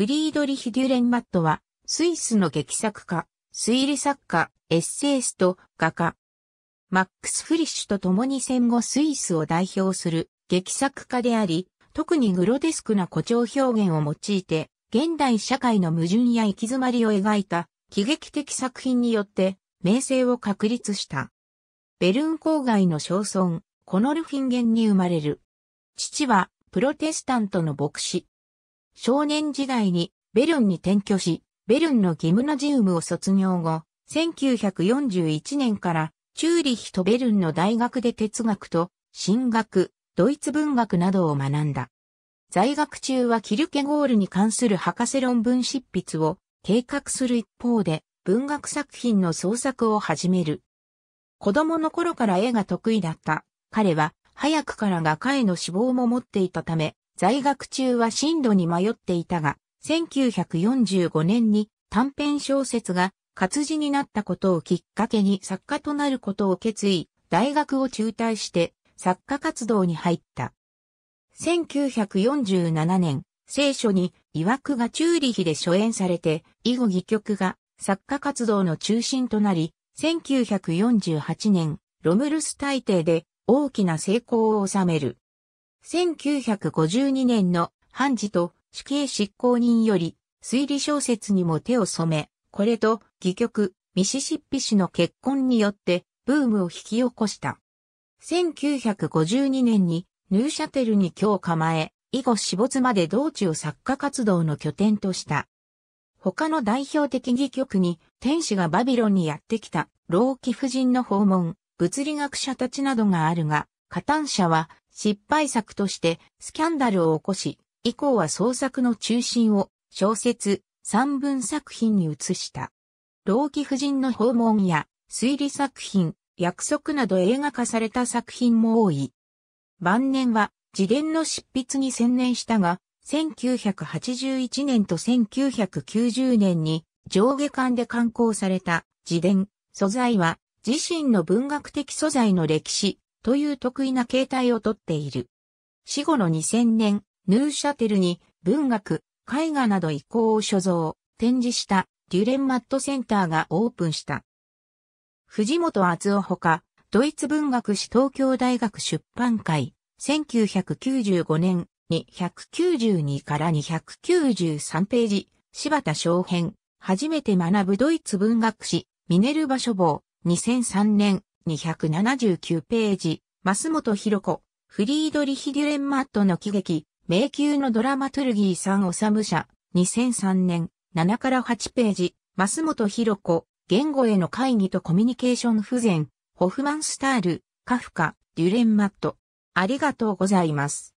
フリードリヒ・デュレンマットは、スイスの劇作家、推理作家、エッセイスト、画家。マックス・フリッシュと共に戦後スイスを代表する劇作家であり、特にグロデスクな誇張表現を用いて、現代社会の矛盾や行き詰まりを描いた喜劇的作品によって名声を確立した。ベルン郊外の小村、コノルフィンゲンに生まれる。父はプロテスタントの牧師、少年時代にベルンに転居し、ベルンのギムナジウムを卒業後、1941年からチューリヒとベルンの大学で哲学と神学、ドイツ文学などを学んだ。在学中はキルケゴールに関する博士論文執筆を計画する一方で文学作品の創作を始める。子供の頃から絵が得意だった。彼は早くから画家への志望も持っていたため、在学中は進路に迷っていたが、1945年に短編小説が活字になったことをきっかけに作家となることを決意、大学を中退して作家活動に入った。1947年、聖書に曰くがチューリヒで初演されて、以後戯曲が作家活動の中心となり、1948年、ロムルス大帝で大きな成功を収める。1952年の判事と死刑執行人より推理小説にも手を染め、これと戯曲ミシシッピ氏の結婚によってブームを引き起こした。1952年にヌーシャテルに今日構え、以後死没まで道中作家活動の拠点とした。他の代表的戯曲に天使がバビロンにやってきた老貴婦人の訪問、物理学者たちなどがあるが、カタン社は失敗作としてスキャンダルを起こし、以降は創作の中心を小説、散文作品に移した。老期夫人の訪問や推理作品、約束など映画化された作品も多い。晩年は自伝の執筆に専念したが、1981年と1990年に上下巻で刊行された自伝、素材は自身の文学的素材の歴史、という得意な形態をとっている。死後の2000年、ヌーシャテルに文学、絵画など遺構を所蔵、展示したデュレンマットセンターがオープンした。藤本厚夫ほか、ドイツ文学史東京大学出版会、1995年に192から293ページ、柴田小編、初めて学ぶドイツ文学史、ミネルバ書房、2003年、279ページ、増本博子、フリードリヒ・デュレンマットの喜劇、迷宮のドラマトゥルギーさん治社、2003年、7から8ページ、増本博子、言語への会議とコミュニケーション不全、ホフマンスタール、カフカ、デュレンマット。ありがとうございます。